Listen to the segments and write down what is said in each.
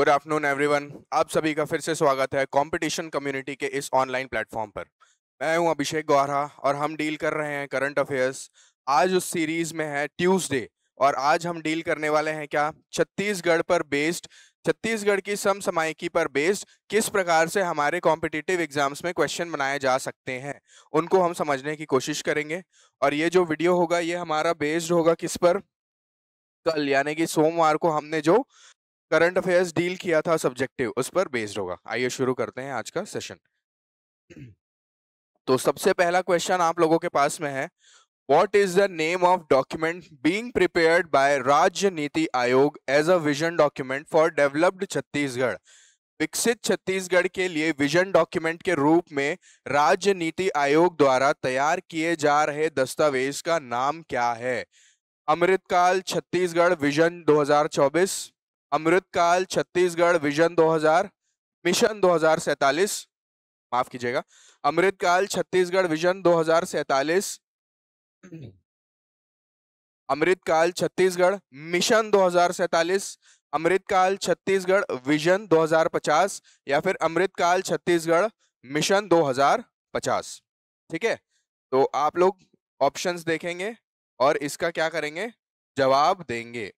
good afternoon everyone आप सभी का फिर से स्वागत है कंपटीशन कम्युनिटी के इस ऑनलाइन प्लेटफॉर्म पर मैं हूं अभिषेक गौरा और हम डील कर रहे हैं करंट अफेयर्स आज उस सीरीज में है ट्यूसडे और आज हम डील करने वाले हैं क्या छत्तीसगढ़ पर बेस्ड छत्तीसगढ़ की समसामयिकी पर बेस्ड किस प्रकार से हमारे कॉम्पिटिटिव एग्जाम्स में क्वेश्चन बनाए जा सकते हैं उनको हम समझने की कोशिश करेंगे और ये जो वीडियो होगा ये हमारा बेस्ड होगा किस पर कल यानी कि सोमवार को हमने जो करंट अफेयर्स डील किया था सब्जेक्टिव उस पर बेस्ड होगा आइए शुरू करते हैं आज का सेशन तो सबसे पहला क्वेश्चन आप लोगों के पास में है what is the name of document being prepare by राज्य नीति आयोग as a vision document for developed Chhattisgarh विकसित छत्तीसगढ़ के लिए विजन डॉक्यूमेंट के रूप में राज्य नीति आयोग द्वारा तैयार किए जा रहे दस्तावेज का नाम क्या है Amritkaal Chhattisgarh vision 2024 Amritkaal Chhattisgarh vision 2000 mission 2047 माफ कीजिएगा Amritkaal Chhattisgarh vision 2047 Amritkaal Chhattisgarh mission 2047 Amritkaal Chhattisgarh vision 2050 या फिर अमृतकाल छत्तीसगढ़ मिशन 2050 ठीक है तो आप लोग ऑप्शंस देखेंगे और इसका क्या करेंगे जवाब देंगे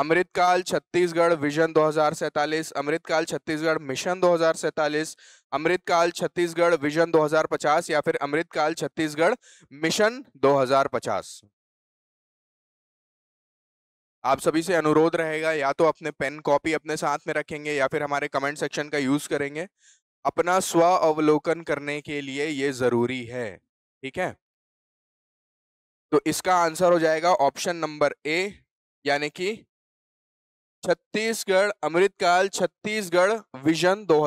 Amritkaal Chhattisgarh vision 2047 Amritkaal Chhattisgarh mission 2047 Amritkaal Chhattisgarh vision 2050 या फिर अमृतकाल छत्तीसगढ़ मिशन 2050 आप सभी से अनुरोध रहेगा या तो अपने पेन कॉपी अपने साथ में रखेंगे या फिर हमारे कमेंट सेक्शन का यूज करेंगे अपना स्व अवलोकन करने के लिए ये जरूरी है ठीक है तो इसका आंसर हो जाएगा ऑप्शन नंबर ए यानी कि छत्तीसगढ़ अमृतकाल छत्तीसगढ़ विजन दो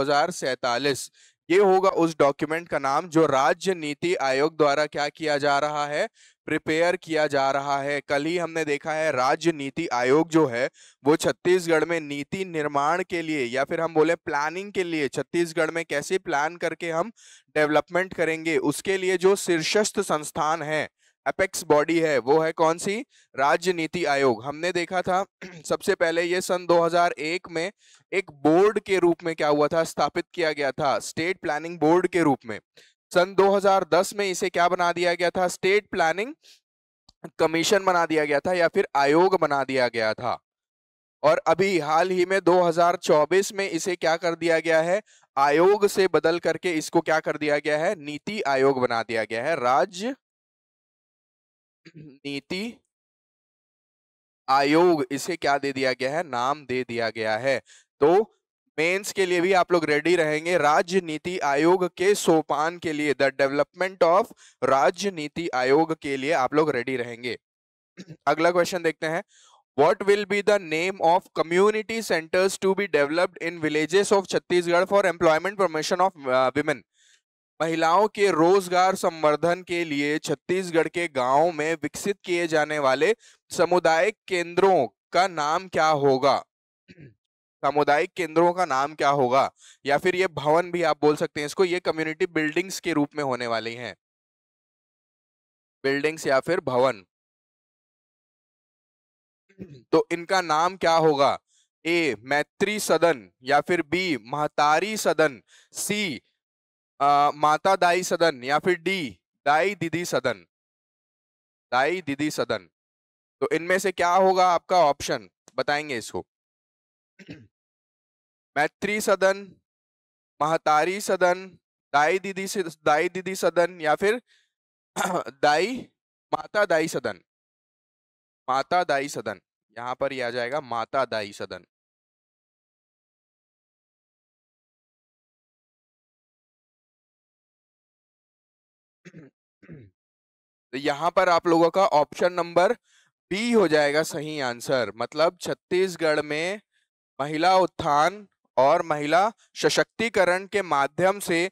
ये होगा उस डॉक्यूमेंट का नाम जो राज्य नीति आयोग द्वारा क्या किया जा रहा है प्रिपेयर किया जा रहा है कल ही हमने देखा है राज्य नीति आयोग जो है वो छत्तीसगढ़ में नीति निर्माण के लिए या फिर हम बोले प्लानिंग के लिए छत्तीसगढ़ में कैसे प्लान करके हम डेवलपमेंट करेंगे उसके लिए जो शीर्षस्थ संस्थान है अपेक्स बॉडी है वो है कौन सी राज्य नीति आयोग हमने देखा था सबसे पहले ये सन 2001 में एक बोर्ड के रूप में क्या हुआ था स्थापित किया गया था स्टेट प्लानिंग बोर्ड के रूप में सन 2010 में इसे क्या बना दिया गया था स्टेट प्लानिंग कमीशन बना दिया गया था या फिर आयोग बना दिया गया था और अभी हाल ही में 2024 में इसे क्या कर दिया गया है आयोग से बदल करके इसको क्या कर दिया गया है नीति आयोग बना दिया गया है राज्य नीति आयोग इसे क्या दे दिया गया है नाम दे दिया गया है तो मेंस के लिए भी आप लोग रेडी रहेंगे राज्य नीति आयोग के सोपान के लिए द डेवलपमेंट ऑफ राज्य नीति आयोग के लिए आप लोग रेडी रहेंगे अगला क्वेश्चन देखते हैं what will be the name of community centres to be developed in villages of Chhattisgarh for employment promotion of women महिलाओं के रोजगार संवर्धन के लिए छत्तीसगढ़ के गाँव में विकसित किए जाने वाले सामुदायिक केंद्रों का नाम क्या होगा सामुदायिक केंद्रों का नाम क्या होगा या फिर ये भवन भी आप बोल सकते हैं इसको ये कम्युनिटी बिल्डिंग्स के रूप में होने वाली हैं बिल्डिंग्स या फिर भवन तो इनका नाम क्या होगा ए मैत्री सदन या फिर बी महतारी सदन सी आ, माता दाई सदन या फिर डी दाई दीदी सदन दाई दीदी सदन तो इनमें से क्या होगा आपका ऑप्शन बताएंगे इसको मैत्री सदन महतारी सदन दाई दीदी दाई दीदी सदन या फिर दाई माता दाई सदन माता दाई सदन यहाँ पर यह आ जाएगा माता दाई सदन तो यहाँ पर आप लोगों का ऑप्शन नंबर बी हो जाएगा सही आंसर मतलब छत्तीसगढ़ में महिला उत्थान और महिला सशक्तिकरण के माध्यम से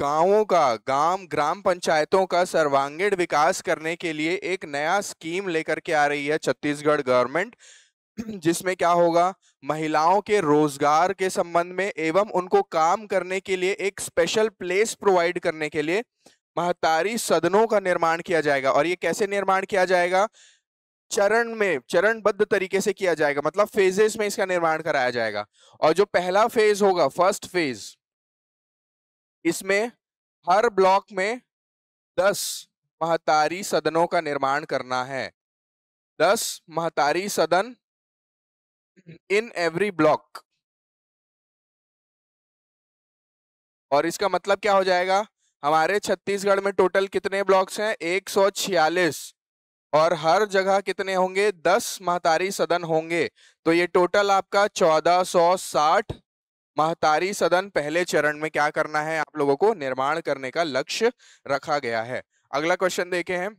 गांवों का गांव ग्राम पंचायतों का सर्वांगीण विकास करने के लिए एक नया स्कीम लेकर के आ रही है छत्तीसगढ़ गवर्नमेंट जिसमें क्या होगा महिलाओं के रोजगार के संबंध में एवं उनको काम करने के लिए एक स्पेशल प्लेस प्रोवाइड करने के लिए महतारी सदनों का निर्माण किया जाएगा और ये कैसे निर्माण किया जाएगा चरण में चरणबद्ध तरीके से किया जाएगा मतलब फेजेस में इसका निर्माण कराया जाएगा और जो पहला फेज होगा फर्स्ट फेज इसमें हर ब्लॉक में दस महतारी सदनों का निर्माण करना है दस महतारी सदन इन एवरी ब्लॉक और इसका मतलब क्या हो जाएगा हमारे छत्तीसगढ़ में टोटल कितने ब्लॉक्स हैं एक और हर जगह कितने होंगे दस महतारी सदन होंगे तो ये टोटल आपका चौदह सौ साठ महतारी सदन पहले चरण में क्या करना है आप लोगों को निर्माण करने का लक्ष्य रखा गया है अगला क्वेश्चन देखे हैं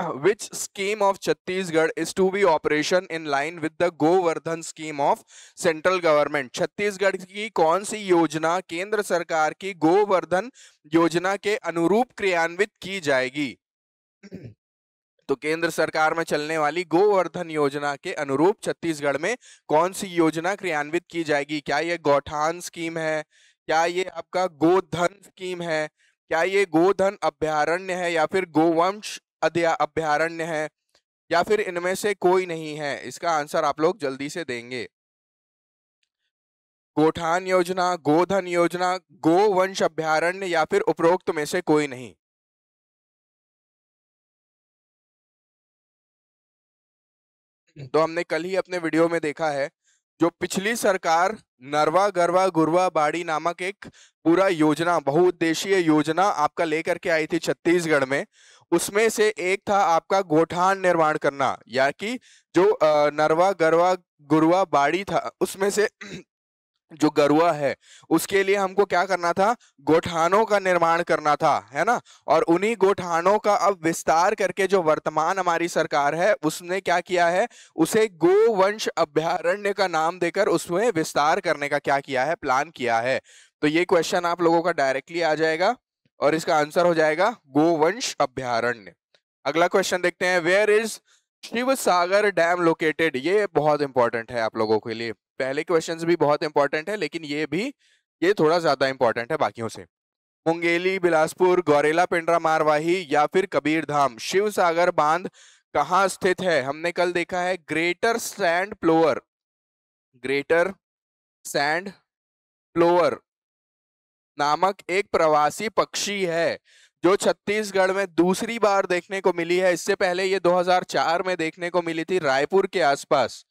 which scheme of Chhattisgarh is to be operation in line with the Govardhan scheme of central government Chhattisgarh की कौन सी योजना केंद्र सरकार की गोवर्धन योजना के अनुरूप क्रियान्वित की जाएगी तो केंद्र सरकार में चलने वाली गोवर्धन योजना के अनुरूप छत्तीसगढ़ में कौन सी योजना क्रियान्वित की जाएगी क्या ये गौठान स्कीम है क्या ये आपका गोधन स्कीम है क्या ये गोधन अभ्यारण्य है या फिर गोवंश अभ्यारण्य है या फिर इनमें से कोई नहीं है इसका आंसर आप लोग जल्दी से देंगे गोठान योजना गोधन योजना गोवंश अभ्यारण्य या फिर उपरोक्त में से कोई नहीं तो हमने कल ही अपने वीडियो में देखा है जो पिछली सरकार नरवा गरवा गुरवा बाड़ी नामक एक पूरा योजना बहुउद्देशीय योजना आपका लेकर के आई थी छत्तीसगढ़ में उसमें से एक था आपका गोठान निर्माण करना या कि जो नरवा गरवा गुरुआ बाड़ी था उसमें से जो गरुआ है उसके लिए हमको क्या करना था गोठानों का निर्माण करना था है ना और उन्हीं गोठानों का अब विस्तार करके जो वर्तमान हमारी सरकार है उसने क्या किया है उसे गोवंश अभ्यारण्य का नाम देकर उसमें विस्तार करने का क्या किया है प्लान किया है तो ये क्वेश्चन आप लोगों का डायरेक्टली आ जाएगा और इसका आंसर हो जाएगा गोवंश अभ्यारण्य अगला क्वेश्चन देखते हैं where is Shiv Sagar dam located ये बहुत इंपॉर्टेंट है आप लोगों के लिए पहले क्वेश्चंस भी बहुत इंपॉर्टेंट है लेकिन ये भी ये थोड़ा ज्यादा इंपॉर्टेंट है बाकियों से मुंगेली बिलासपुर गौरेला पिंडरा मारवाही या फिर कबीर धाम शिव सागर बांध कहाँ स्थित है हमने कल देखा है greater sand plover greater sand plover नामक एक प्रवासी पक्षी है जो छत्तीसगढ़ में दूसरी बार देखने को मिली है इससे पहले ये 2004 में देखने को मिली थी रायपुर के आसपास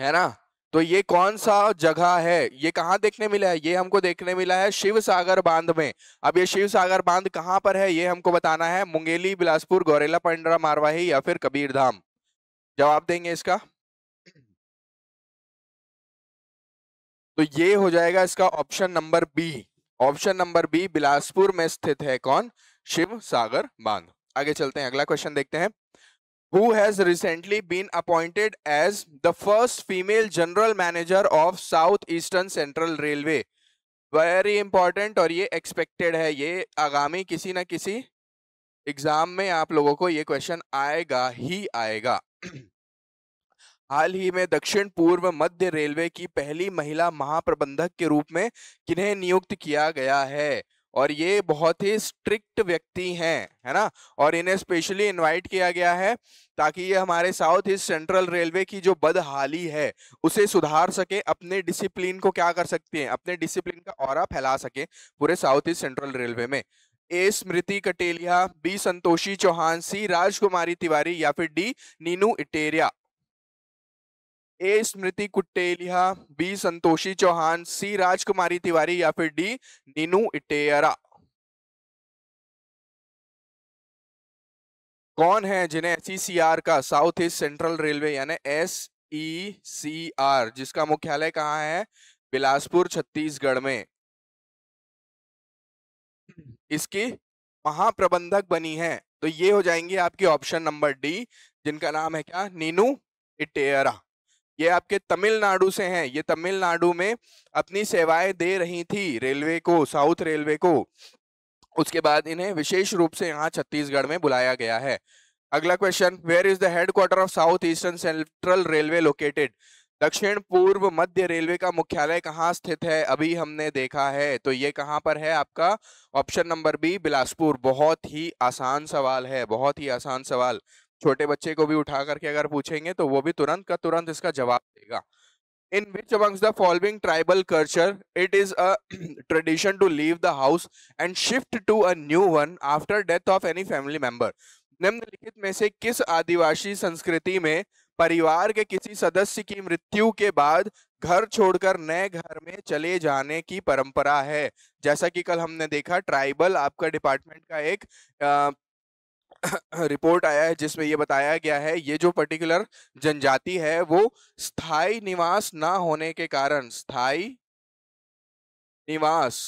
है ना तो ये कौन सा जगह है ये कहाँ देखने मिला है ये हमको देखने मिला है शिव सागर बांध में अब ये शिव सागर बांध कहाँ पर है ये हमको बताना है मुंगेली बिलासपुर गौरेला पंडरा मारवाही या फिर कबीरधाम जवाब देंगे इसका तो ये हो जाएगा इसका option number B option number B Bilaspur में स्थित है कौन शिव सागर बांध आगे चलते हैं अगला क्वेश्चन देखते हैं who has recently been appointed as the first female general manager of south eastern central railway very important और ये एक्सपेक्टेड है ये आगामी किसी ना किसी एग्जाम में आप लोगों को ये क्वेश्चन आएगा ही आएगा हाल ही में दक्षिण पूर्व मध्य रेलवे की पहली महिला महाप्रबंधक के रूप में किन्हें नियुक्त किया गया है और ये बहुत ही स्ट्रिक्ट व्यक्ति हैं है ना और इन्हें स्पेशली इनवाइट किया गया है ताकि ये हमारे साउथ ईस्ट सेंट्रल रेलवे की जो बदहाली है उसे सुधार सके अपने डिसिप्लिन को क्या कर सकते हैं अपने डिसिप्लिन का और फैला सके पूरे साउथ ईस्ट सेंट्रल रेलवे में A Smriti Katelia B Santoshi Chauhan C Rajkumari Tiwari या फिर D Neenu Iteria A Smriti Kuttelia B Santoshi Chauhan C Rajkumari Tiwari या फिर डी नीनू इटेयरा कौन है जिन्हें एस का साउथ ईस्ट सेंट्रल रेलवे यानी एस ई सी आर जिसका मुख्यालय कहाँ है बिलासपुर छत्तीसगढ़ में इसकी महाप्रबंधक बनी है तो ये हो जाएंगे आपकी ऑप्शन नंबर डी जिनका नाम है क्या नीनू इटेयरा ये आपके तमिलनाडु से हैं ये तमिलनाडु में अपनी सेवाएं दे रही थी रेलवे को साउथ रेलवे को उसके बाद इन्हें विशेष रूप से यहाँ छत्तीसगढ़ में बुलाया गया है अगला question where is the headquarter of south eastern central railway located दक्षिण पूर्व मध्य रेलवे का मुख्यालय कहाँ स्थित है अभी हमने देखा है तो ये कहाँ पर है आपका ऑप्शन नंबर बी बिलासपुर बहुत ही आसान सवाल है बहुत ही आसान सवाल छोटे बच्चे को भी उठा करके अगर पूछेंगे तो वो भी तुरंत का तुरंत इसका जवाब देगा in which amongst the following tribal culture it is a tradition to leave the house and shift to a new one after death of any family member निम्नलिखित में से किस आदिवासी संस्कृति में परिवार के किसी सदस्य की मृत्यु के बाद घर छोड़कर नए घर में चले जाने की परंपरा है जैसा कि कल हमने देखा ट्राइबल आपका डिपार्टमेंट का एक रिपोर्ट आया है जिसमें ये बताया गया है ये जो पर्टिकुलर जनजाति है वो स्थायी निवास ना होने के कारण स्थायी निवास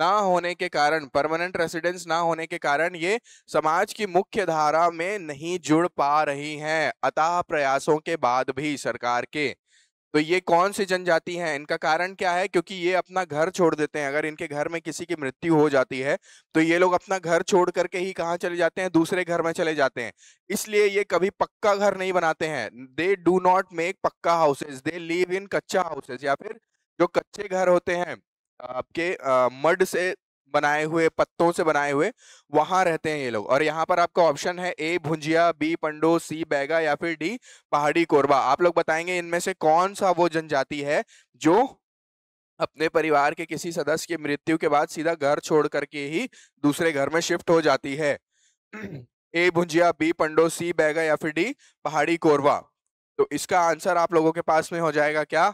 ना होने के कारण परमानेंट रेसिडेंस ना होने के कारण ये समाज की मुख्य धारा में नहीं जुड़ पा रही हैं अतः प्रयासों के बाद भी सरकार के तो ये कौन सी जनजाति है इनका कारण क्या है क्योंकि ये अपना घर छोड़ देते हैं अगर इनके घर में किसी की मृत्यु हो जाती है तो ये लोग अपना घर छोड़ करके ही कहाँ चले जाते हैं दूसरे घर में चले जाते हैं इसलिए ये कभी पक्का घर नहीं बनाते हैं they do not make pucca houses they live in kutcha houses या फिर जो कच्चे घर होते हैं आपके मड से बनाए हुए पत्तों से बनाए हुए वहां रहते हैं ये लोग और यहाँ पर आपका ऑप्शन है A Bhunjia B Pando C Baiga या फिर डी पहाड़ी कोरबा आप लोग बताएंगे इनमें से कौन सा वो जनजाति है जो अपने परिवार के किसी सदस्य की मृत्यु के बाद सीधा घर छोड़ करके ही दूसरे घर में शिफ्ट हो जाती है A Bhunjia B Pando C Baiga या फिर डी पहाड़ी कोरवा तो इसका आंसर आप लोगों के पास में हो जाएगा क्या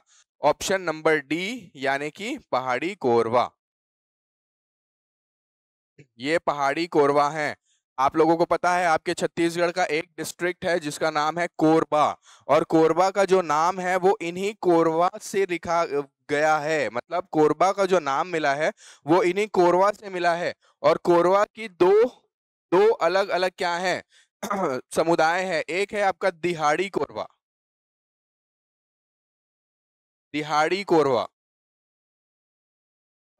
ऑप्शन नंबर डी यानी कि पहाड़ी कोरवा ये पहाड़ी कोरबा है आप लोगों को पता है आपके छत्तीसगढ़ का एक डिस्ट्रिक्ट है जिसका नाम है कोरबा और कोरबा का जो नाम है वो इन्हीं कोरबा से लिखा गया है मतलब कोरबा का जो नाम मिला है वो इन्हीं कोरबा से मिला है और कोरबा की दो दो अलग अलग क्या है समुदाय है एक है आपका दिहाड़ी कोरबा दिहाड़ी कोरबा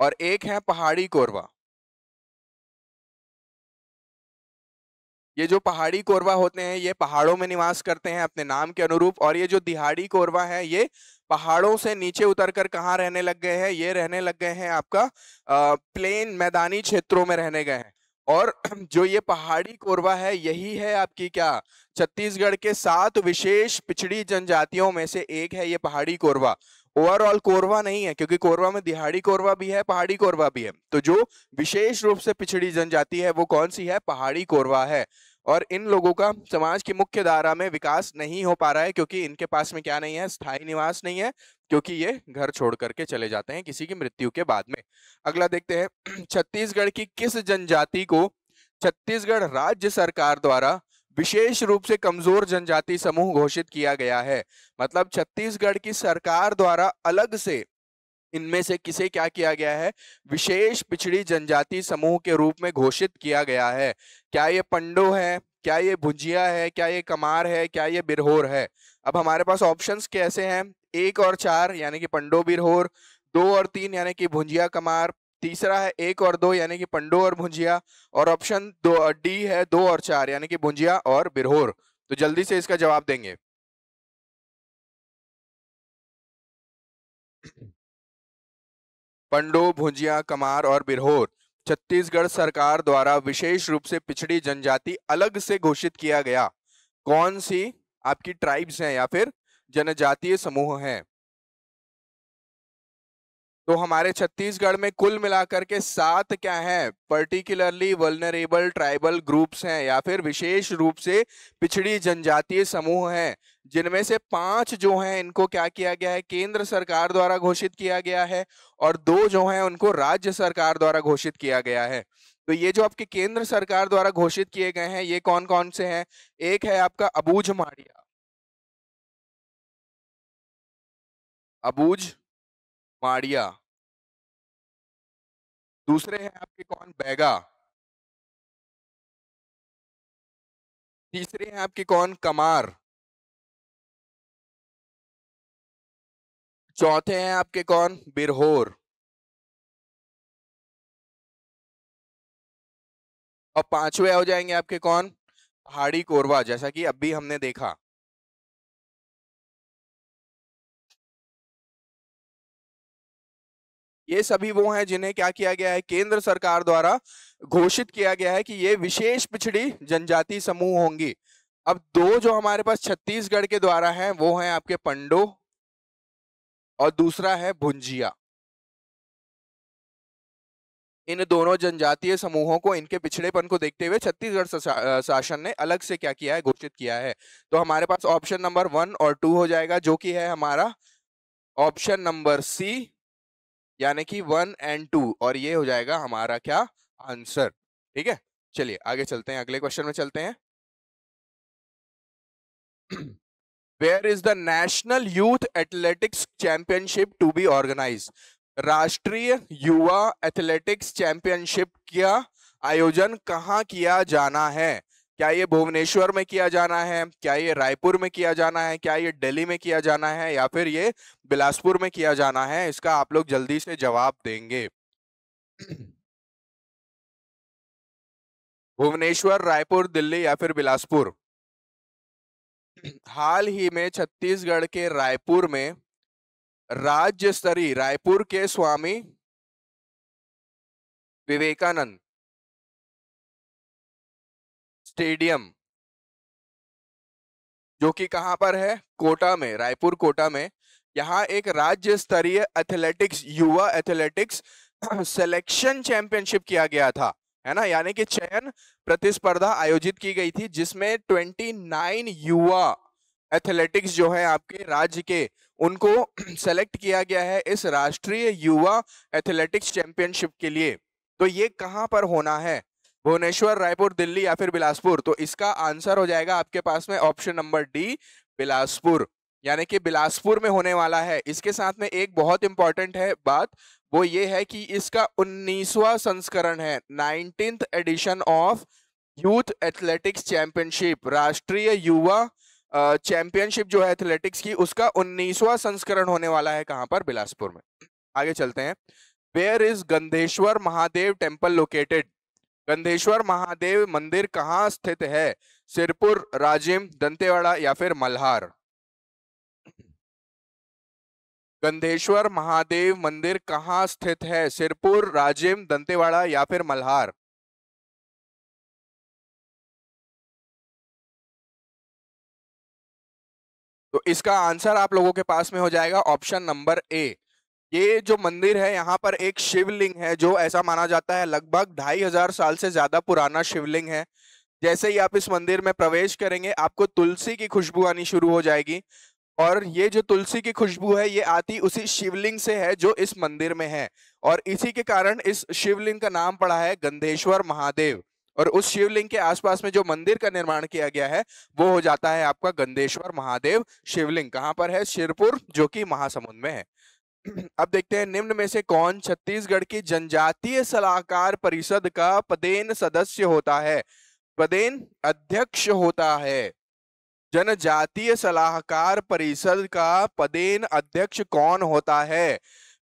और एक है पहाड़ी कोरबा ये जो पहाड़ी कोरवा होते हैं ये पहाड़ों में निवास करते हैं अपने नाम के अनुरूप और ये जो दिहाड़ी कोरवा है ये पहाड़ों से नीचे उतर कर कहाँ रहने लग गए हैं ये रहने लग गए हैं आपका आ, प्लेन मैदानी क्षेत्रों में रहने गए हैं और जो ये पहाड़ी कोरवा है यही है आपकी क्या छत्तीसगढ़ के सात विशेष पिछड़ी जनजातियों में से एक है ये पहाड़ी कोरवा ओवरऑल कोरवा नहीं है क्योंकि कोरवा में दिहाड़ी कोरवा भी है पहाड़ी कोरवा भी है तो जो विशेष रूप से पिछड़ी जनजाति है वो कौन सी है पहाड़ी कोरवा है और इन लोगों का समाज की मुख्य धारा में विकास नहीं हो पा रहा है क्योंकि इनके पास में क्या नहीं है स्थायी निवास नहीं है क्योंकि ये घर छोड़ करके चले जाते हैं किसी की मृत्यु के बाद में अगला देखते हैं छत्तीसगढ़ की किस जनजाति को छत्तीसगढ़ राज्य सरकार द्वारा विशेष रूप से कमजोर जनजाति समूह घोषित किया गया है मतलब छत्तीसगढ़ की सरकार द्वारा अलग से इनमें से किसे क्या किया गया है विशेष पिछड़ी जनजाति समूह के रूप में घोषित किया गया है क्या ये पंडो है क्या ये भुजिया है क्या ये कमार है क्या ये बिरहोर है अब हमारे पास ऑप्शंस कैसे हैं एक और चार यानी कि पंडो बिरहोर दो और तीन यानी कि भुंजिया कमार तीसरा है एक और दो यानी कि पंडो और भुंजिया और ऑप्शन दो डी है दो और चार यानी कि भुंजिया और बिरहोर तो जल्दी से इसका जवाब देंगे पंडो भुंजिया कमार और बिरहोर छत्तीसगढ़ सरकार द्वारा विशेष रूप से पिछड़ी जनजाति अलग से घोषित किया गया कौन सी आपकी ट्राइब्स हैं या फिर जनजातीय समूह हैं तो हमारे छत्तीसगढ़ में कुल मिलाकर के सात क्या है पर्टिकुलरली वर्नरेबल ट्राइबल ग्रुप्स हैं या फिर विशेष रूप से पिछड़ी जनजातीय समूह हैं जिनमें से पांच जो हैं इनको क्या किया गया है केंद्र सरकार द्वारा घोषित किया गया है और दो जो हैं उनको राज्य सरकार द्वारा घोषित किया गया है तो ये जो आपके केंद्र सरकार द्वारा घोषित किए गए हैं ये कौन कौन से हैं एक है आपका अबूझ माड़िया अबूझ माड़िया दूसरे हैं आपके कौन बैगा तीसरे हैं आपके कौन कमार चौथे हैं आपके कौन बिरहोर और पांचवे हो जाएंगे आपके कौन पहाड़ी कोरवा जैसा कि अब भी हमने देखा ये सभी वो हैं जिन्हें क्या किया गया है केंद्र सरकार द्वारा घोषित किया गया है कि ये विशेष पिछड़ी जनजाति समूह होंगी अब दो जो हमारे पास छत्तीसगढ़ के द्वारा हैं वो हैं आपके पंडो और दूसरा है भुंजिया इन दोनों जनजातीय समूहों को इनके पिछड़ेपन को देखते हुए छत्तीसगढ़ शासन ने अलग से क्या किया है घोषित किया है तो हमारे पास ऑप्शन नंबर वन और टू हो जाएगा जो कि है हमारा ऑप्शन नंबर सी यानी कि वन एंड टू और ये हो जाएगा हमारा क्या आंसर ठीक है चलिए आगे चलते हैं अगले क्वेश्चन में चलते हैं where is the national youth athletics championship to be organise राष्ट्रीय युवा एथलेटिक्स चैंपियनशिप का आयोजन कहाँ किया जाना है क्या ये भुवनेश्वर में किया जाना है क्या ये रायपुर में किया जाना है क्या ये दिल्ली में किया जाना है या फिर ये बिलासपुर में किया जाना है इसका आप लोग जल्दी से जवाब देंगे भुवनेश्वर रायपुर दिल्ली या फिर बिलासपुर हाल ही में छत्तीसगढ़ के रायपुर में राज्य स्तरीय रायपुर के स्वामी विवेकानंद स्टेडियम जो कि कहां पर है कोटा में रायपुर कोटा में यहाँ एक राज्य स्तरीय एथलेटिक्स युवा एथलेटिक्स सिलेक्शन चैंपियनशिप किया गया था है ना यानी कि चयन प्रतिस्पर्धा आयोजित की गई थी जिसमें 29 युवा एथलेटिक्स जो है आपके राज्य के उनको सेलेक्ट किया गया है इस राष्ट्रीय युवा एथलेटिक्स चैंपियनशिप के लिए तो ये कहाँ पर होना है भुवनेश्वर रायपुर दिल्ली या फिर बिलासपुर तो इसका आंसर हो जाएगा आपके पास में ऑप्शन नंबर डी बिलासपुर यानी कि बिलासपुर में होने वाला है इसके साथ में एक बहुत इंपॉर्टेंट है बात वो ये है कि इसका उन्नीसवा संस्करण है nineteen edition of youth athletics championship राष्ट्रीय युवा चैंपियनशिप जो है एथलेटिक्स की उसका उन्नीसवा संस्करण होने वाला है कहाँ पर बिलासपुर में आगे चलते हैं where is Gandheshwar Mahadev temple located Gandheshwar Mahadev मंदिर कहाँ स्थित है सिरपुर राजिम दंतेवाड़ा या फिर मल्हार गंधेश्वर महादेव मंदिर कहाँ स्थित है सिरपुर राजिम दंतेवाड़ा या फिर मल्हार तो इसका आंसर आप लोगों के पास में हो जाएगा ऑप्शन नंबर ए ये जो मंदिर है यहाँ पर एक शिवलिंग है जो ऐसा माना जाता है लगभग ढाई हजार साल से ज्यादा पुराना शिवलिंग है जैसे ही आप इस मंदिर में प्रवेश करेंगे आपको तुलसी की खुशबू आनी शुरू हो जाएगी और ये जो तुलसी की खुशबू है ये आती उसी शिवलिंग से है जो इस मंदिर में है और इसी के कारण इस शिवलिंग का नाम पड़ा है गंधेश्वर महादेव और उस शिवलिंग के आसपास में जो मंदिर का निर्माण किया गया है वो हो जाता है आपका गंधेश्वर महादेव शिवलिंग कहाँ पर है शिरपुर जो कि महासमुंद में है अब देखते हैं निम्न में से कौन छत्तीसगढ़ की जनजातीय सलाहकार परिषद का पदेन सदस्य होता है पदेन अध्यक्ष होता है जनजातीय सलाहकार परिषद का पदेन अध्यक्ष कौन होता है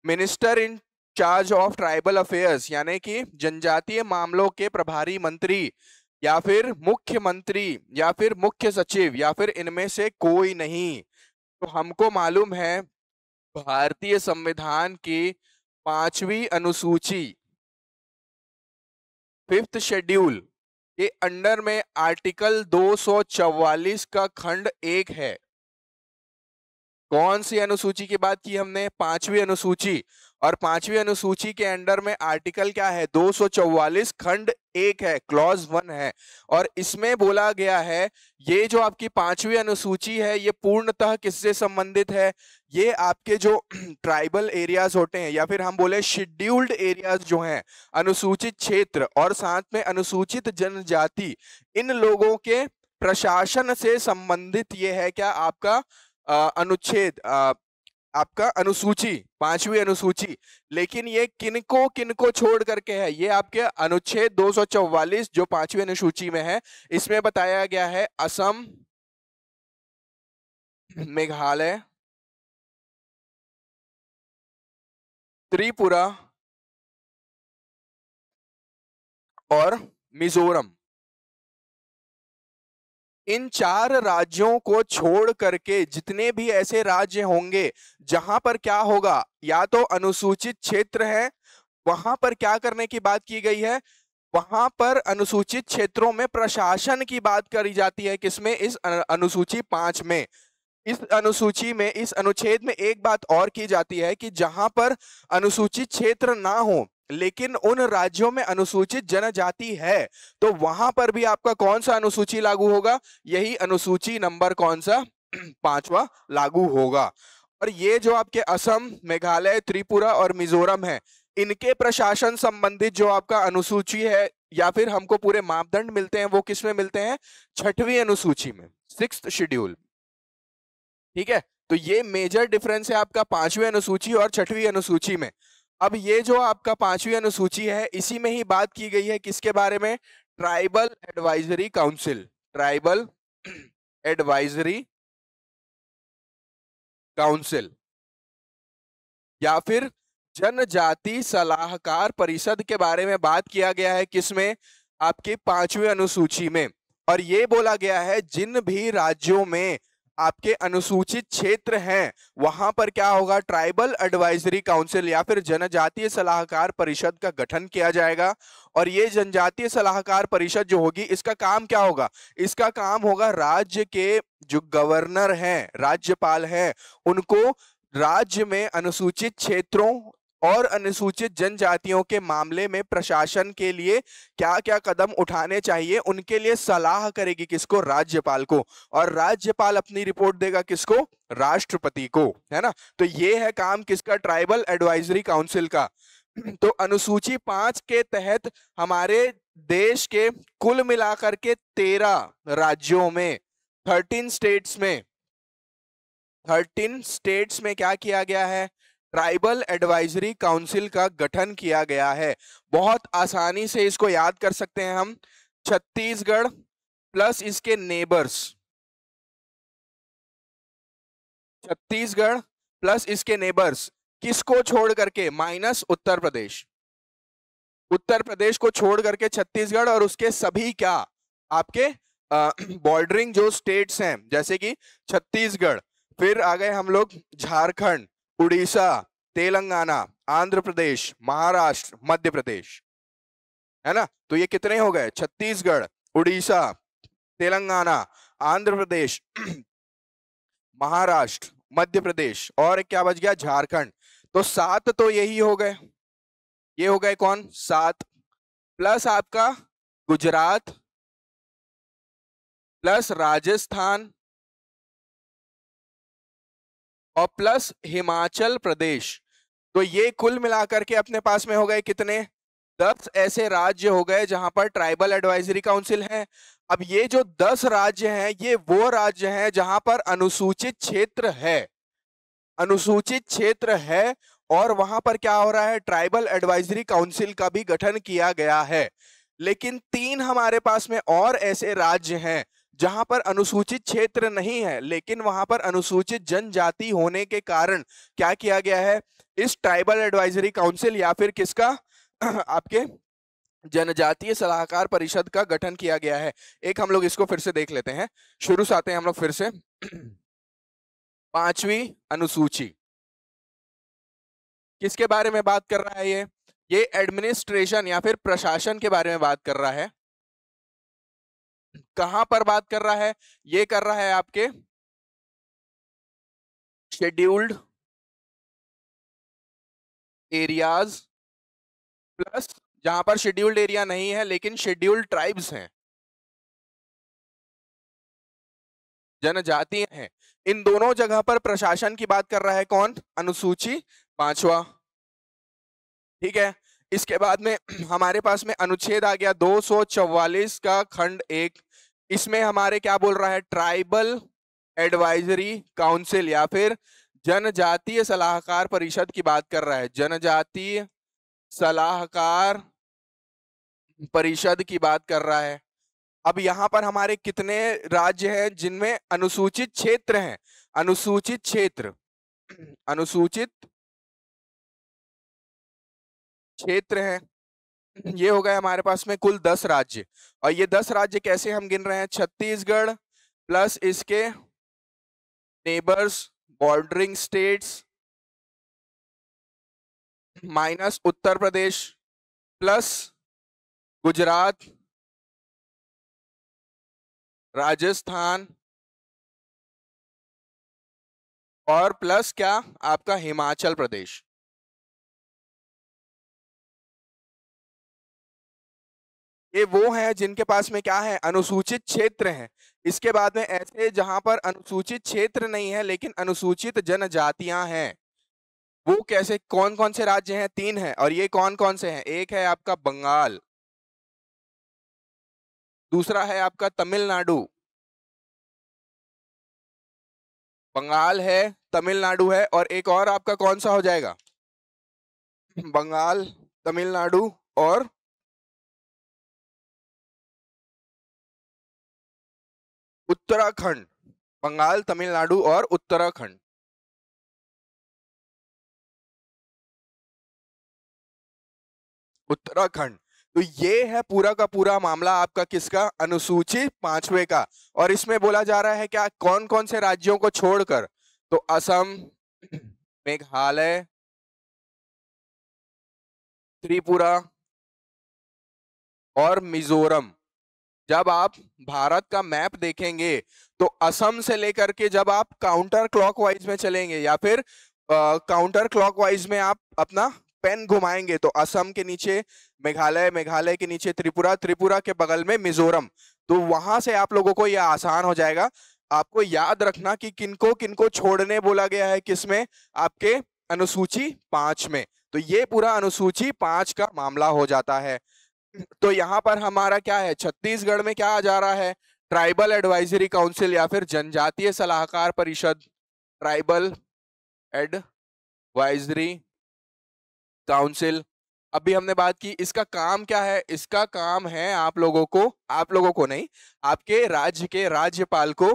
minister in charge of tribal affairs यानी कि जनजातीय मामलों के प्रभारी मंत्री या फिर मुख्यमंत्री या फिर मुख्य सचिव या फिर इनमें से कोई नहीं तो हमको मालूम है भारतीय संविधान की पांचवी अनुसूची फिफ्थ शेड्यूल के अंडर में आर्टिकल 244 का खंड एक है कौन सी अनुसूची की बात की हमने पांचवी अनुसूची और पांचवी अनुसूची के अंडर में आर्टिकल क्या है 244 खंड एक है क्लॉज वन है और इसमें बोला गया है ये जो आपकी पांचवी अनुसूची है ये पूर्णतः किससे संबंधित है ये आपके जो ट्राइबल एरियाज होते हैं या फिर हम बोले शेड्यूल्ड एरियाज जो हैं अनुसूचित क्षेत्र और साथ में अनुसूचित जनजाति इन लोगों के प्रशासन से संबंधित ये है क्या आपका अनुच्छेद आपका अनुसूची पांचवी अनुसूची लेकिन ये किनको किनको छोड़ करके है ये आपके अनुच्छेद 244 जो पांचवी अनुसूची में है इसमें बताया गया है असम मेघालय त्रिपुरा और मिजोरम इन चार राज्यों को छोड़ करके जितने भी ऐसे राज्य होंगे जहां पर क्या होगा या तो अनुसूचित क्षेत्र है वहां पर क्या करने की बात की गई है वहां पर अनुसूचित क्षेत्रों में प्रशासन की बात करी जाती है किसमें इस अनुसूची पांच में इस अनुसूची में इस अनुच्छेद में एक बात और की जाती है कि जहां पर अनुसूचित क्षेत्र ना हो लेकिन उन राज्यों में अनुसूचित जनजाति है तो वहां पर भी आपका कौन सा अनुसूची लागू होगा यही अनुसूची नंबर कौन सा पांचवा लागू होगा और ये जो आपके असम मेघालय त्रिपुरा और मिजोरम है इनके प्रशासन संबंधित जो आपका अनुसूची है या फिर हमको पूरे मापदंड मिलते हैं वो किस में मिलते हैं छठवीं अनुसूची में सिक्स शेड्यूल ठीक है तो ये मेजर डिफरेंस है आपका पांचवी अनुसूची और छठवीं अनुसूची में अब ये जो आपका पांचवी अनुसूची है इसी में ही बात की गई है किसके बारे में tribal advisory council tribal advisory council या फिर जनजाति सलाहकार परिषद के बारे में बात किया गया है किसमें आपकी पांचवी अनुसूची में और ये बोला गया है जिन भी राज्यों में आपके अनुसूचित क्षेत्र हैं वहां पर क्या होगा ट्राइबल एडवाइजरी काउंसिल या फिर जनजातीय सलाहकार परिषद का गठन किया जाएगा और ये जनजातीय सलाहकार परिषद जो होगी इसका काम क्या होगा इसका काम होगा राज्य के जो गवर्नर हैं राज्यपाल हैं उनको राज्य में अनुसूचित क्षेत्रों और अनुसूचित जनजातियों के मामले में प्रशासन के लिए क्या क्या कदम उठाने चाहिए उनके लिए सलाह करेगी किसको राज्यपाल को और राज्यपाल अपनी रिपोर्ट देगा किसको राष्ट्रपति को है ना तो ये है काम किसका ट्राइबल एडवाइजरी काउंसिल का तो अनुसूची पांच के तहत हमारे देश के कुल मिलाकर के तेरह राज्यों में थर्टीन स्टेट्स में थर्टीन स्टेट्स में क्या किया गया है ट्राइबल एडवाइजरी काउंसिल का गठन किया गया है बहुत आसानी से इसको याद कर सकते हैं हम छत्तीसगढ़ प्लस इसके नेबर्स छत्तीसगढ़ प्लस इसके नेबर्स किसको छोड़ करके माइनस उत्तर प्रदेश उत्तर प्रदेश को छोड़ करके छत्तीसगढ़ और उसके सभी क्या आपके बॉर्डरिंग जो स्टेट्स हैं जैसे कि छत्तीसगढ़ फिर आ गए हम लोग झारखंड उड़ीसा तेलंगाना आंध्र प्रदेश महाराष्ट्र मध्य प्रदेश है ना तो ये कितने हो गए छत्तीसगढ़ उड़ीसा तेलंगाना आंध्र प्रदेश महाराष्ट्र मध्य प्रदेश और क्या बच गया झारखंड तो सात तो यही हो गए ये हो गए कौन सात प्लस आपका गुजरात प्लस राजस्थान और प्लस हिमाचल प्रदेश तो ये कुल मिलाकर के अपने पास में हो गए कितने दस ऐसे राज्य हो गए जहां पर ट्राइबल एडवाइजरी काउंसिल है अब ये जो दस राज्य हैं ये वो राज्य हैं जहां पर अनुसूचित क्षेत्र है अनुसूचित क्षेत्र है और वहां पर क्या हो रहा है ट्राइबल एडवाइजरी काउंसिल का भी गठन किया गया है लेकिन तीन हमारे पास में और ऐसे राज्य हैं जहां पर अनुसूचित क्षेत्र नहीं है लेकिन वहां पर अनुसूचित जनजाति होने के कारण क्या किया गया है इस ट्राइबल एडवाइजरी काउंसिल या फिर किसका आपके जनजातीय सलाहकार परिषद का गठन किया गया है एक हम लोग इसको फिर से देख लेते हैं शुरू से आते हैं हम लोग फिर से पांचवी अनुसूची किसके बारे में बात कर रहा है ये ये एडमिनिस्ट्रेशन या फिर प्रशासन के बारे में बात कर रहा है कहां पर बात कर रहा है ये कर रहा है आपके शेड्यूल्ड एरियाज प्लस जहां पर शेड्यूल्ड एरिया नहीं है लेकिन शेड्यूल्ड ट्राइब्स हैं जनजाति हैं इन दोनों जगह पर प्रशासन की बात कर रहा है कौन अनुसूची पांचवा ठीक है इसके बाद में हमारे पास में अनुच्छेद आ गया 244 का खंड एक इसमें हमारे क्या बोल रहा है ट्राइबल एडवाइजरी काउंसिल या फिर जनजातीय सलाहकार परिषद की बात कर रहा है जनजातीय सलाहकार परिषद की बात कर रहा है अब यहाँ पर हमारे कितने राज्य हैं जिनमें अनुसूचित क्षेत्र हैं अनुसूचित क्षेत्र अनुसूचित क्षेत्र हैं ये हो गए हमारे पास में कुल दस राज्य और ये दस राज्य कैसे हम गिन रहे हैं छत्तीसगढ़ प्लस इसके neighbours bordering states minus Uttar Pradesh plus Gujarat Rajasthan और प्लस क्या आपका हिमाचल प्रदेश ये वो हैं जिनके पास में क्या है अनुसूचित क्षेत्र है इसके बाद में ऐसे जहां पर अनुसूचित क्षेत्र नहीं है लेकिन अनुसूचित जनजातियां हैं वो कैसे कौन कौन से राज्य हैं तीन हैं और ये कौन कौन से हैं एक है आपका बंगाल दूसरा है आपका तमिलनाडु बंगाल है तमिलनाडु है और एक और आपका कौन सा हो जाएगा बंगाल तमिलनाडु और उत्तराखंड बंगाल तमिलनाडु और उत्तराखंड उत्तराखंड तो ये है पूरा का पूरा मामला आपका किसका अनुसूचित पांचवे का और इसमें बोला जा रहा है क्या कौन कौन से राज्यों को छोड़कर तो असम मेघालय त्रिपुरा और मिजोरम जब आप भारत का मैप देखेंगे तो असम से लेकर के जब आप काउंटर क्लॉकवाइज में चलेंगे या फिर काउंटर क्लॉकवाइज में आप अपना पेन घुमाएंगे तो असम के नीचे मेघालय मेघालय के नीचे त्रिपुरा त्रिपुरा के बगल में मिजोरम तो वहां से आप लोगों को यह आसान हो जाएगा आपको याद रखना कि किनको किनको छोड़ने बोला गया है किसमें आपके अनुसूची पांच में तो ये पूरा अनुसूची पांच का मामला हो जाता है तो यहाँ पर हमारा क्या है छत्तीसगढ़ में क्या आ जा रहा है ट्राइबल एडवाइजरी काउंसिल या फिर जनजातीय सलाहकार परिषद ट्राइबल एडवाइजरी काउंसिल अभी हमने बात की इसका काम क्या है इसका काम है आप लोगों को आप लोगों को नहीं आपके राज्य के राज्यपाल को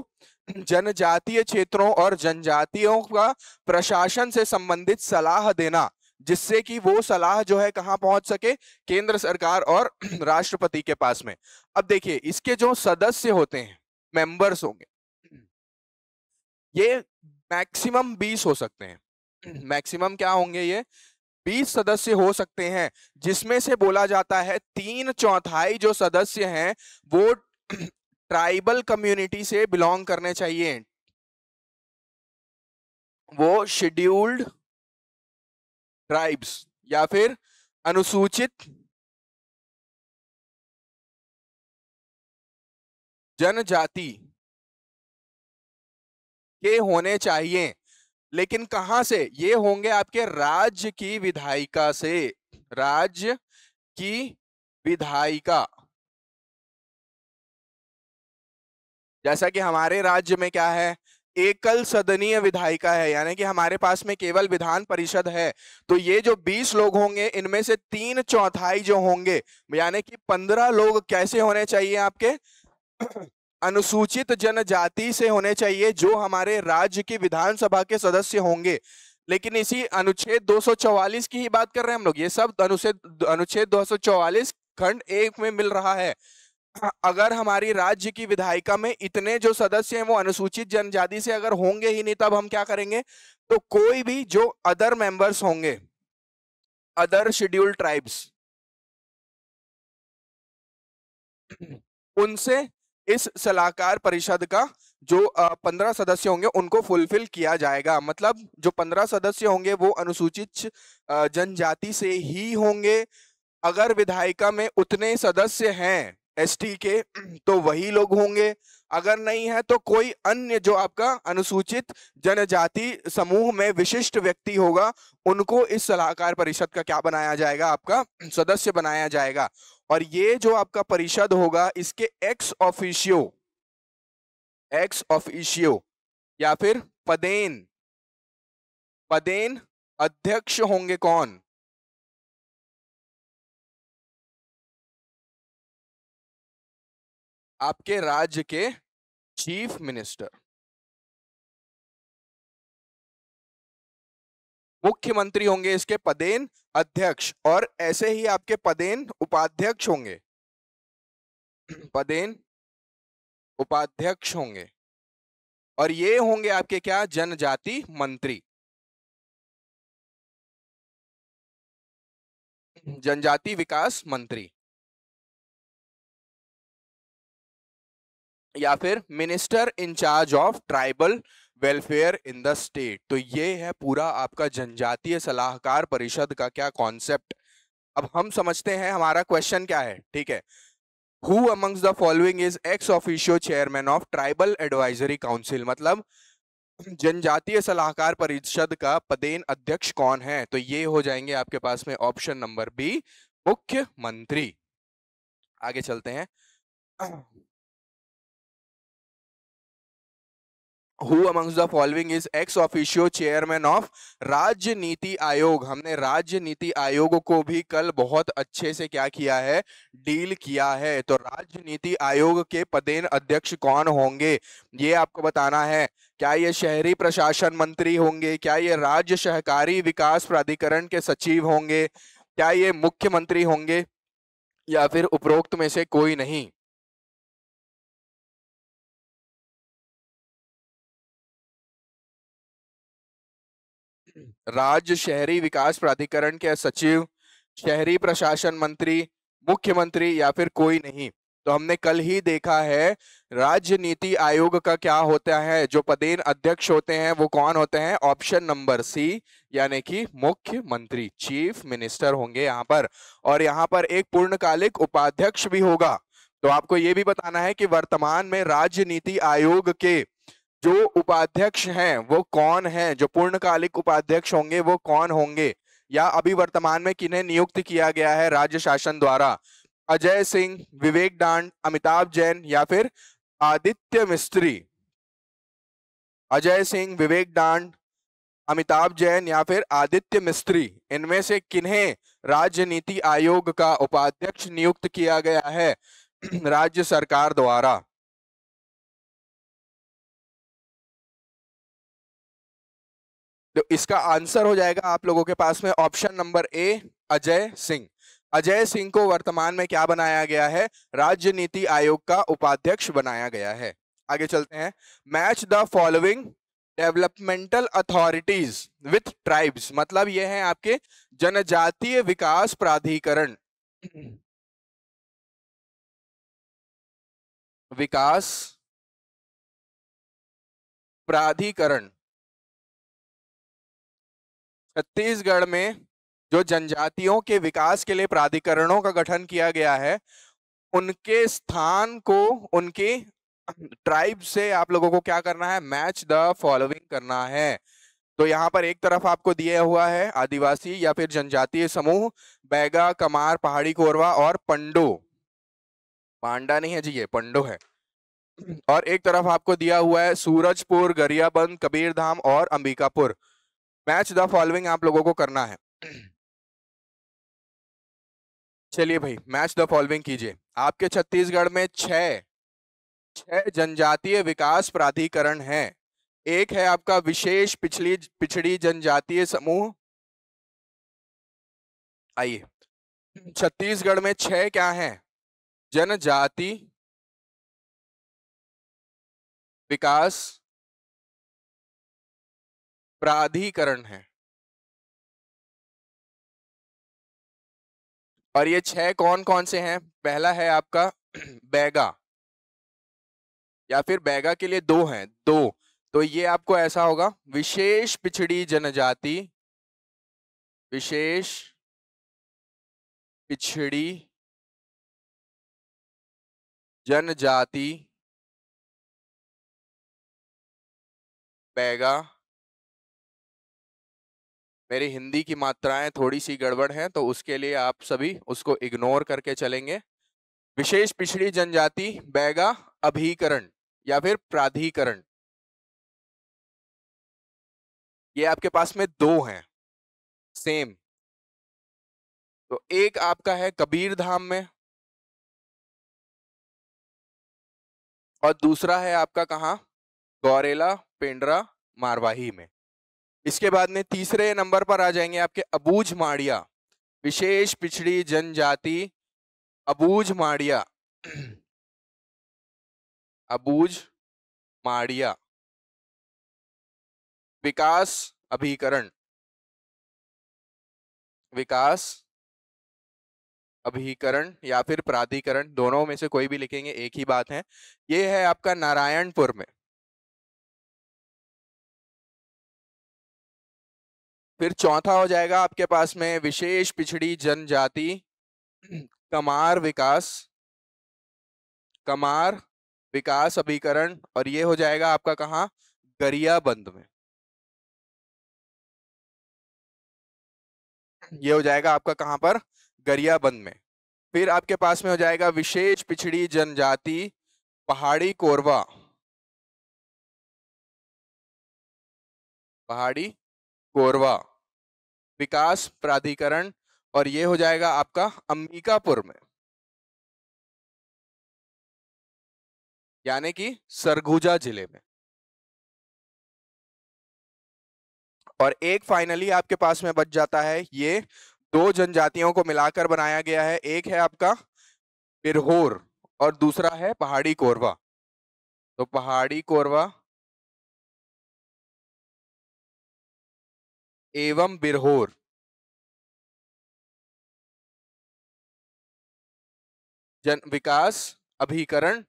जनजातीय क्षेत्रों और जनजातियों का प्रशासन से संबंधित सलाह देना जिससे कि वो सलाह जो है कहाँ पहुंच सके केंद्र सरकार और राष्ट्रपति के पास में अब देखिए इसके जो सदस्य होते हैं मेंबर्स होंगे ये मैक्सिमम 20 हो सकते हैं मैक्सिमम क्या होंगे ये 20 सदस्य हो सकते हैं जिसमें से बोला जाता है तीन चौथाई जो सदस्य हैं वो ट्राइबल कम्युनिटी से बिलोंग करने चाहिए वो शेड्यूल्ड ट्राइब्स या फिर अनुसूचित जनजाति के होने चाहिए लेकिन कहां से ये होंगे आपके राज्य की विधायिका से राज्य की विधायिका जैसा कि हमारे राज्य में क्या है एकल सदनीय विधायिका है यानी कि हमारे पास में केवल विधान परिषद है तो ये जो 20 लोग होंगे इनमें से तीन चौथाई जो होंगे यानी कि 15 लोग कैसे होने चाहिए आपके अनुसूचित जनजाति से होने चाहिए जो हमारे राज्य की विधानसभा के सदस्य होंगे लेकिन इसी अनुच्छेद 244 की ही बात कर रहे हैं हम लोग ये सब अनुच्छेद अनुच्छेद दो खंड एक में मिल रहा है हाँ, अगर हमारी राज्य की विधायिका में इतने जो सदस्य हैं वो अनुसूचित जनजाति से अगर होंगे ही नहीं तब हम क्या करेंगे तो कोई भी जो अदर मेंबर्स होंगे अदर शेड्यूल ट्राइब्स उनसे इस सलाहकार परिषद का जो पंद्रह सदस्य होंगे उनको फुलफिल किया जाएगा मतलब जो पंद्रह सदस्य होंगे वो अनुसूचित जनजाति से ही होंगे अगर विधायिका में उतने सदस्य हैं एसटी के तो वही लोग होंगे अगर नहीं है तो कोई अन्य जो आपका अनुसूचित जनजाति समूह में विशिष्ट व्यक्ति होगा उनको इस सलाहकार परिषद का क्या बनाया जाएगा आपका सदस्य बनाया जाएगा और ये जो आपका परिषद होगा इसके एक्स ऑफिशियो एक्स ऑफिशियो या फिर पदेन पदेन अध्यक्ष होंगे कौन आपके राज्य के चीफ मिनिस्टर मुख्यमंत्री होंगे इसके पदेन अध्यक्ष और ऐसे ही आपके पदेन उपाध्यक्ष होंगे पदेन उपाध्यक्ष होंगे और ये होंगे आपके क्या जनजाति मंत्री जनजाति विकास मंत्री या फिर minister in charge of tribal welfare in the state तो ये है पूरा आपका जनजातीय सलाहकार परिषद का क्या कॉन्सेप्ट अब हम समझते हैं हमारा क्वेश्चन क्या है ठीक है who amongst the following is ex officio chairman of tribal advisory council मतलब जनजातीय सलाहकार परिषद का पदेन अध्यक्ष कौन है तो ये हो जाएंगे आपके पास में ऑप्शन नंबर बी मुख्यमंत्री आगे चलते हैं who amongst the following is ex officio chairman of राज्य नीति आयोग हमने राज्य नीति आयोग को भी कल बहुत अच्छे से क्या किया है डील किया है तो राज्य नीति आयोग के पदेन अध्यक्ष कौन होंगे ये आपको बताना है क्या ये शहरी प्रशासन मंत्री होंगे क्या ये राज्य सहकारी विकास प्राधिकरण के सचिव होंगे क्या ये मुख्यमंत्री होंगे या फिर उपरोक्त में से कोई नहीं राज्य शहरी विकास प्राधिकरण के सचिव शहरी प्रशासन मंत्री मुख्यमंत्री या फिर कोई नहीं तो हमने कल ही देखा है राज्य नीति आयोग का क्या होता है जो पदेन अध्यक्ष होते हैं वो कौन होते हैं ऑप्शन नंबर सी यानी कि मुख्यमंत्री चीफ मिनिस्टर होंगे यहाँ पर और यहाँ पर एक पूर्णकालिक उपाध्यक्ष भी होगा तो आपको ये भी बताना है कि वर्तमान में राज्य नीति आयोग के जो उपाध्यक्ष हैं वो कौन हैं जो पूर्णकालिक उपाध्यक्ष होंगे वो कौन होंगे या अभी वर्तमान में किन्हें नियुक्त किया गया है राज्य शासन द्वारा अजय सिंह विवेक डांड अमिताभ जैन या फिर आदित्य मिस्त्री अजय सिंह विवेक डांड अमिताभ जैन या फिर आदित्य मिस्त्री इनमें से किन्हें राज्य नीति आयोग का उपाध्यक्ष नियुक्त किया गया है राज्य सरकार द्वारा तो इसका आंसर हो जाएगा आप लोगों के पास में option number A Ajay Singh Ajay Singh को वर्तमान में क्या बनाया गया है राज्य नीति आयोग का उपाध्यक्ष बनाया गया है आगे चलते हैं match the following developmental authorities with tribes मतलब ये है आपके जनजातीय विकास प्राधिकरण विकास प्राधिकरण छत्तीसगढ़ में जो जनजातियों के विकास के लिए प्राधिकरणों का गठन किया गया है उनके स्थान को उनके ट्राइब से आप लोगों को क्या करना है मैच द फॉलोइंग करना है तो यहाँ पर एक तरफ आपको दिया हुआ है आदिवासी या फिर जनजातीय समूह बैगा कमार पहाड़ी कोरवा और पंडो पांडा नहीं है जी ये पंडो है और एक तरफ आपको दिया हुआ है सूरजपुर गरियाबंद कबीरधाम और अंबिकापुर मैच द फॉलोइंग आप लोगों को करना है चलिए भाई मैच द फॉलोइंग कीजिए आपके छत्तीसगढ़ में छह छह जनजातीय विकास प्राधिकरण है एक है आपका विशेष पिछली पिछड़ी जनजातीय समूह आइए छत्तीसगढ़ में छह क्या है जनजाति विकास प्राधिकरण है और ये छह कौन कौन से हैं पहला है आपका बैगा या फिर बैगा के लिए दो हैं दो तो ये आपको ऐसा होगा विशेष पिछड़ी जनजाति विशेष पिछड़ी जनजाति बैगा मेरी हिंदी की मात्राएं थोड़ी सी गड़बड़ हैं तो उसके लिए आप सभी उसको इग्नोर करके चलेंगे विशेष पिछड़ी जनजाति बैगा अभिकरण या फिर प्राधिकरण ये आपके पास में दो हैं सेम तो एक आपका है कबीर धाम में और दूसरा है आपका कहा गौरेला पेंड्रा मारवाही में इसके बाद में तीसरे नंबर पर आ जाएंगे आपके अबूझ माड़िया विशेष पिछड़ी जनजाति अबूझ माड़िया अबूझ माड़िया विकास अभिकरण विकास अभिकरण या फिर प्राधिकरण दोनों में से कोई भी लिखेंगे एक ही बात है ये है आपका नारायणपुर में फिर चौथा हो जाएगा आपके पास में विशेष पिछड़ी जनजाति कमार विकास कमार विकास अभिकरण और ये हो जाएगा आपका कहा गरियाबंद में ये हो जाएगा आपका कहां पर गरियाबंद में फिर आपके पास में हो जाएगा विशेष पिछड़ी जनजाति पहाड़ी कोरवा पहाड़ी कोरवा विकास प्राधिकरण और ये हो जाएगा आपका अंबिकापुर में यानी कि सरगुजा जिले में और एक फाइनली आपके पास में बच जाता है ये दो जनजातियों को मिलाकर बनाया गया है एक है आपका बिरहोर और दूसरा है पहाड़ी कोरवा तो पहाड़ी कोरवा एवं बिरहोर जन विकास अभिकरण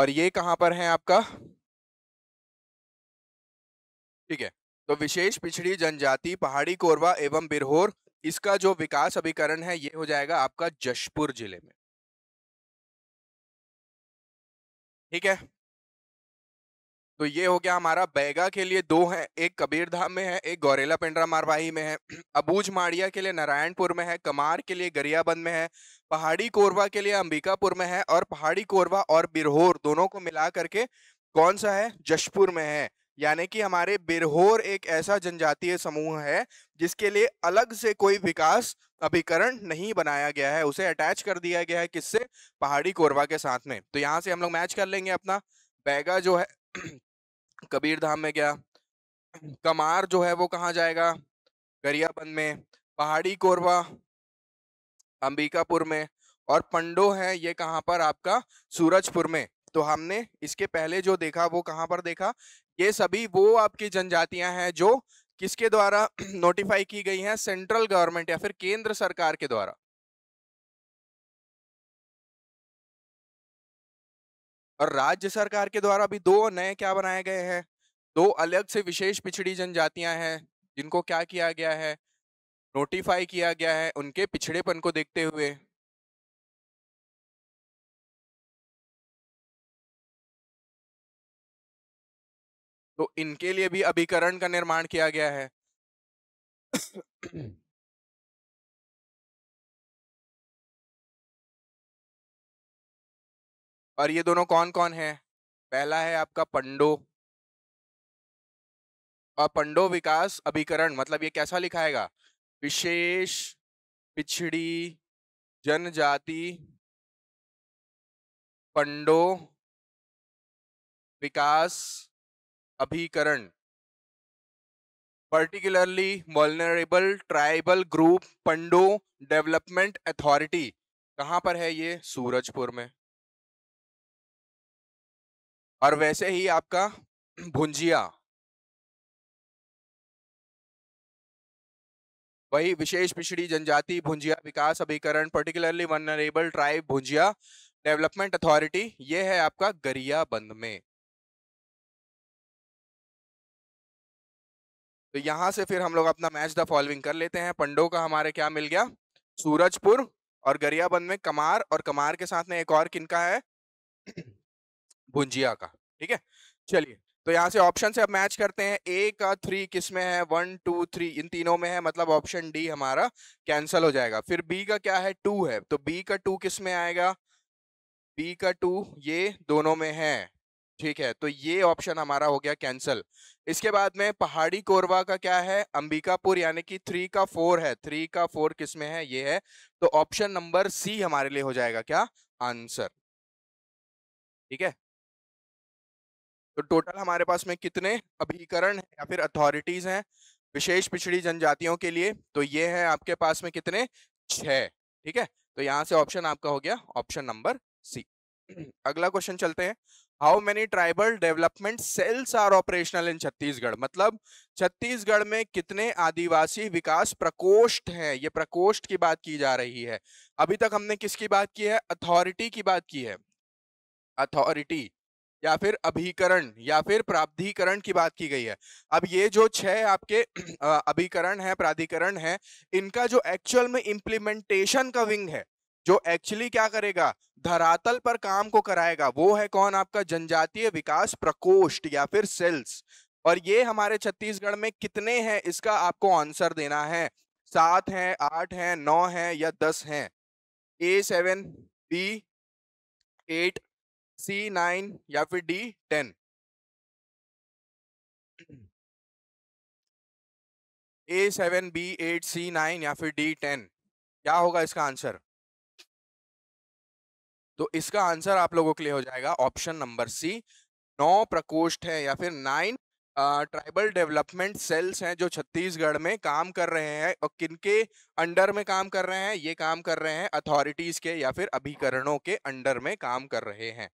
और ये कहां पर है आपका ठीक है तो विशेष पिछड़ी जनजाति पहाड़ी कोरवा एवं बिरहोर इसका जो विकास अभिकरण है ये हो जाएगा आपका जशपुर जिले में ठीक है तो ये हो गया हमारा बैगा के लिए दो है एक कबीर धाम में है एक गौरेला पिंडरा मारवाही में है अबूज माड़िया के लिए नारायणपुर में है कमार के लिए गरियाबंद में है पहाड़ी कोरबा के लिए अंबिकापुर में है और पहाड़ी कोरबा और बिरहोर दोनों को मिला करके कौन सा है जशपुर में है यानी कि हमारे बिरहोर एक ऐसा जनजातीय समूह है जिसके लिए अलग से कोई विकास अभिकरण नहीं बनाया गया है उसे अटैच कर दिया गया है किससे पहाड़ी कोरबा के साथ में तो यहाँ से हम लोग मैच कर लेंगे अपना बैगा जो है कबीर धाम में गया कमार जो है वो कहाँ जाएगा गरियाबंद में पहाड़ी कोरबा अंबिकापुर में और पंडो है ये कहाँ पर आपका सूरजपुर में तो हमने इसके पहले जो देखा वो कहाँ पर देखा ये सभी वो आपकी जनजातियां हैं जो किसके द्वारा नोटिफाई की गई हैं सेंट्रल गवर्नमेंट या फिर केंद्र सरकार के द्वारा और राज्य सरकार के द्वारा भी दो नए क्या बनाए गए हैं दो अलग से विशेष पिछड़ी जनजातियां हैं जिनको क्या किया गया है नोटिफाई किया गया है उनके पिछड़ेपन को देखते हुए तो इनके लिए भी अभिकरण का निर्माण किया गया है और ये दोनों कौन कौन है पहला है आपका पंडो और पंडो विकास अभिकरण मतलब ये कैसा लिखाएगा विशेष पिछड़ी जनजाति पंडो विकास अभिकरण particularly vulnerable tribal group Pando development authority कहाँ पर है ये सूरजपुर में और वैसे ही आपका भुंजिया वही विशेष पिछड़ी जनजाति भुंजिया विकास अभिकरण particularly vulnerable tribe Bhunjia development authority ये है आपका गरिया बंद में तो यहां से फिर हम लोग अपना मैच द फॉलोइंग कर लेते हैं पंडो का हमारे क्या मिल गया सूरजपुर और गरियाबंद में कमार और कमार के साथ में एक और किनका है भुंजिया का ठीक है चलिए तो यहाँ से ऑप्शन से अब मैच करते हैं ए का थ्री किस में है वन टू थ्री इन तीनों में है मतलब ऑप्शन डी हमारा कैंसल हो जाएगा फिर बी का क्या है टू है तो बी का टू किस में आएगा बी का टू ये दोनों में है ठीक है तो ये ऑप्शन हमारा हो गया कैंसल इसके बाद में पहाड़ी कोरवा का क्या है अंबिकापुर यानी कि थ्री का फोर है थ्री का फोर किस में है ये है तो ऑप्शन नंबर सी हमारे लिए हो जाएगा क्या आंसर ठीक है तो टोटल हमारे पास में कितने अभिकरण या फिर अथॉरिटीज हैं विशेष पिछड़ी जनजातियों के लिए तो ये है आपके पास में कितने छः ठीक है तो यहाँ से ऑप्शन आपका हो गया ऑप्शन नंबर सी अगला क्वेश्चन चलते हैं how many tribal development cells are operational in Chhattisgarh मतलब छत्तीसगढ़ में कितने आदिवासी विकास प्रकोष्ठ हैं ये प्रकोष्ठ की बात की जा रही है अभी तक हमने किसकी बात की है अथॉरिटी की बात की है अथॉरिटी या फिर अभिकरण या फिर प्राधिकरण की बात की गई है अब ये जो छह आपके अभिकरण है प्राधिकरण है इनका जो एक्चुअल में इम्प्लीमेंटेशन का विंग है जो एक्चुअली क्या करेगा धरातल पर काम को कराएगा वो है कौन आपका जनजातीय विकास प्रकोष्ठ या फिर सेल्स और ये हमारे छत्तीसगढ़ में कितने हैं इसका आपको आंसर देना है सात हैं आठ हैं नौ हैं या दस हैं A seven B eight C nine या फिर D ten A seven B eight C nine या फिर डी टेन क्या होगा इसका आंसर तो इसका आंसर आप लोगों के लिए हो जाएगा ऑप्शन नंबर सी नौ प्रकोष्ठ है या फिर नाइन ट्राइबल डेवलपमेंट सेल्स हैं जो छत्तीसगढ़ में काम कर रहे हैं और किनके अंडर में काम कर रहे हैं ये काम कर रहे हैं अथॉरिटीज के या फिर अभिकरणों के अंडर में काम कर रहे हैं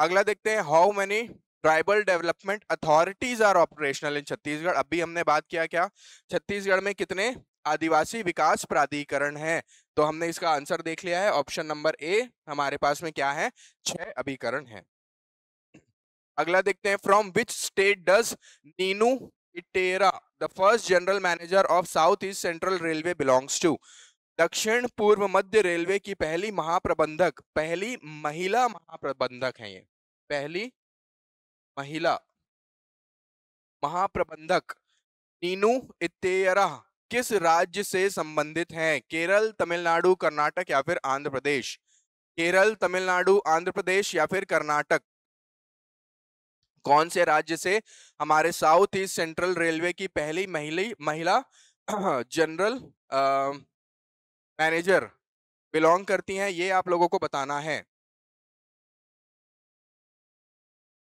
अगला देखते हैं how many tribal development authorities are operational in Chhattisgarh अभी हमने बात किया क्या छत्तीसगढ़ में कितने आदिवासी विकास प्राधिकरण है तो हमने इसका आंसर देख लिया है ऑप्शन नंबर ए हमारे पास में क्या है छह अभिकरण है अगला देखते हैं from which state does Neenu Iteria the first general manager of south east central railway belongs to दक्षिण पूर्व मध्य रेलवे की पहली महाप्रबंधक पहली महिला महाप्रबंधक है ये पहली महिला महाप्रबंधक नीनू इतेयरा किस राज्य से संबंधित हैं केरल तमिलनाडु कर्नाटक या फिर आंध्र प्रदेश केरल तमिलनाडु आंध्र प्रदेश या फिर कर्नाटक कौन से राज्य से हमारे साउथ ईस्ट सेंट्रल रेलवे की पहली महिला महिला जनरल मैनेजर बिलोंग करती हैं ये आप लोगों को बताना है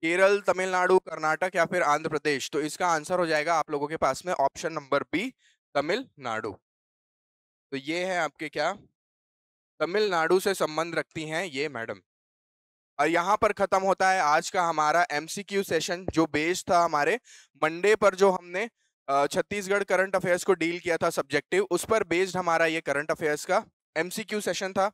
केरल तमिलनाडु कर्नाटक या फिर आंध्र प्रदेश तो इसका आंसर हो जाएगा आप लोगों के पास में ऑप्शन नंबर बी तमिलनाडु तो ये है आपके क्या तमिलनाडु से संबंध रखती हैं ये मैडम और यहाँ पर ख़त्म होता है आज का हमारा एमसीक्यू सेशन जो बेस्ड था हमारे मंडे पर जो हमने छत्तीसगढ़ करंट अफेयर्स को डील किया था सब्जेक्टिव उस पर बेस्ड हमारा ये करंट अफेयर्स का एमसीक्यू सेशन था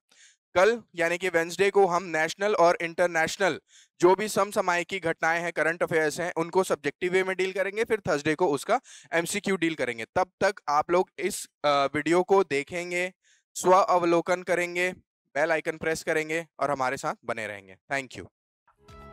कल यानी कि वेंसडे को हम नेशनल और इंटरनेशनल जो भी समसमाय की घटनाएं हैं करंट अफेयर्स हैं उनको सब्जेक्टिव वे में डील करेंगे फिर थर्सडे को उसका एमसीक्यू डील करेंगे तब तक आप लोग इस वीडियो को देखेंगे स्व अवलोकन करेंगे बेल आइकन प्रेस करेंगे और हमारे साथ बने रहेंगे थैंक यू